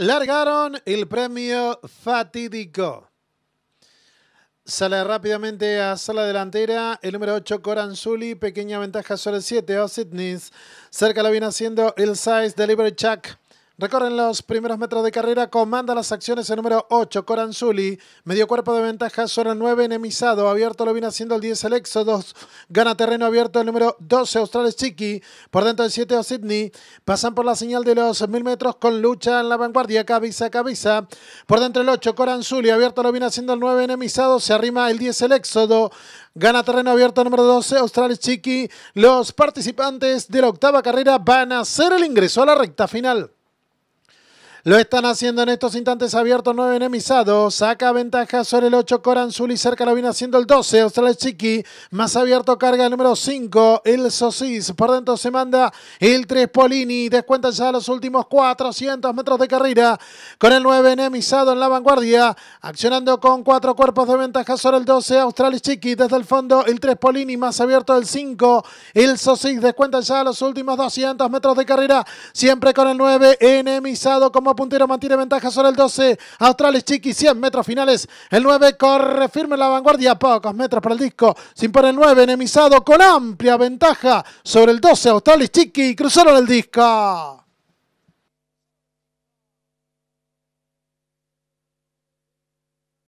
Largaron el premio fatídico. Sale rápidamente a sala delantera el número 8 Coranzuli, pequeña ventaja sobre el 7 Sidney. Cerca lo viene haciendo el size Delivery Chuck. Recorren los primeros metros de carrera, comanda las acciones el número 8, Coranzuli. Medio cuerpo de ventaja, solo 9, enemizado. Abierto lo viene haciendo el 10, el 2, gana terreno abierto el número 12, Australis Chiqui. Por dentro del 7, o Sydney. Pasan por la señal de los 1000 metros con lucha en la vanguardia, cabeza a cabeza. Por dentro el 8, Coranzuli. Abierto lo viene haciendo el 9, enemizado. Se arrima el 10, el éxodo. Gana terreno abierto el número 12, Australis Chiqui. Los participantes de la octava carrera van a hacer el ingreso a la recta final. Lo están haciendo en estos instantes abiertos, 9 enemizado Saca ventaja sobre el 8 Coranzuli, cerca lo viene haciendo el 12 Australia Chiqui. Más abierto carga el número 5, el Sosis. Por dentro se manda el 3 Polini. Descuenta ya los últimos 400 metros de carrera. Con el 9 enemizado en la vanguardia. Accionando con cuatro cuerpos de ventaja sobre el 12 Australia Chiqui. Desde el fondo el 3 Polini. Más abierto el 5, el Sosis. Descuenta ya los últimos 200 metros de carrera. Siempre con el 9 enemizado como puntero mantiene ventaja sobre el 12. Australis Chiqui, 100 metros finales. El 9 corre firme en la vanguardia. Pocos metros para el disco. Se impone el 9, enemizado con amplia ventaja sobre el 12. Australis Chiqui, cruzaron el disco.